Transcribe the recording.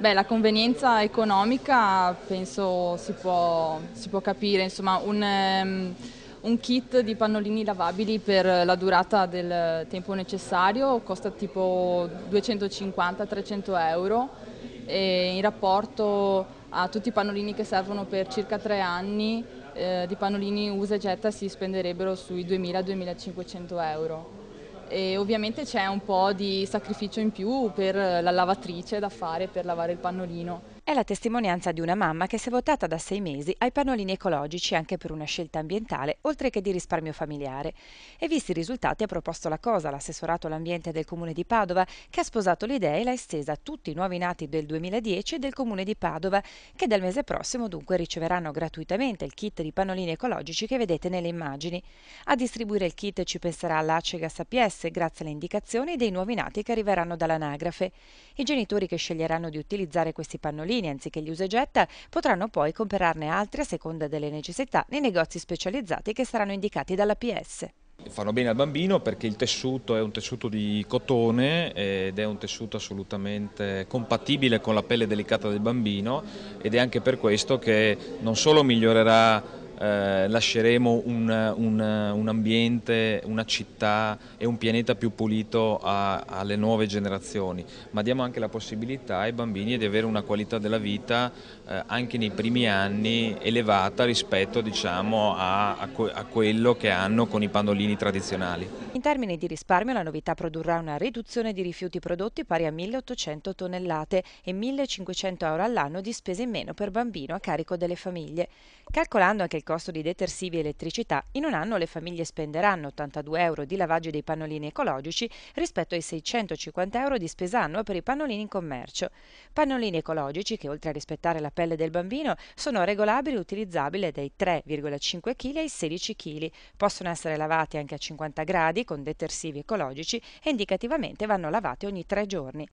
Beh, la convenienza economica penso si può, si può capire, insomma un, um, un, kit di pannolini lavabili per la durata del tempo necessario costa tipo 250-300 euro e in rapporto a tutti i pannolini che servono per circa tre anni eh, di pannolini usa e getta si spenderebbero sui 2000-2500 euro e ovviamente c'è un po' di sacrificio in più per la lavatrice da fare per lavare il pannolino. È la testimonianza di una mamma che si è votata da sei mesi ai pannolini ecologici anche per una scelta ambientale, oltre che di risparmio familiare. E visti i risultati ha proposto la cosa l'assessorato all'ambiente del comune di Padova, che ha sposato l'idea e l'ha estesa a tutti i nuovi nati del 2010 del comune di Padova, che dal mese prossimo dunque riceveranno gratuitamente il kit di pannolini ecologici che vedete nelle immagini. A distribuire il kit ci penserà l'Acegas APS grazie alle indicazioni dei nuovi nati che arriveranno dall'anagrafe. I genitori che sceglieranno di utilizzare questi pannolini bambini anziché gli usegetta potranno poi comprarne altri a seconda delle necessità nei negozi specializzati che saranno indicati dall'APS. Fanno bene al bambino perché il tessuto è un tessuto di cotone ed è un tessuto assolutamente compatibile con la pelle delicata del bambino ed è anche per questo che non solo migliorerà eh, lasceremo un, un, un, ambiente, una città e un pianeta più pulito a, alle nuove generazioni, ma diamo anche la possibilità ai bambini di avere una qualità della vita eh, anche nei primi anni elevata rispetto diciamo, a, a, a quello che hanno con i pandolini tradizionali. In termini di risparmio la novità produrrà una riduzione di rifiuti prodotti pari a 1.800 tonnellate e 1.500 euro all'anno di spese in meno per bambino a carico delle famiglie, calcolando anche il costo di detersivi e elettricità, in un anno le famiglie spenderanno 82 euro di lavaggio dei pannolini ecologici rispetto ai 650 euro di spesa annua per i pannolini in commercio. Pannolini ecologici che, oltre a rispettare la pelle del bambino, sono regolabili e utilizzabili dai 3,5 kg ai 16 kg. Possono essere lavati anche a 50 gradi con detersivi ecologici e indicativamente vanno lavati ogni tre giorni.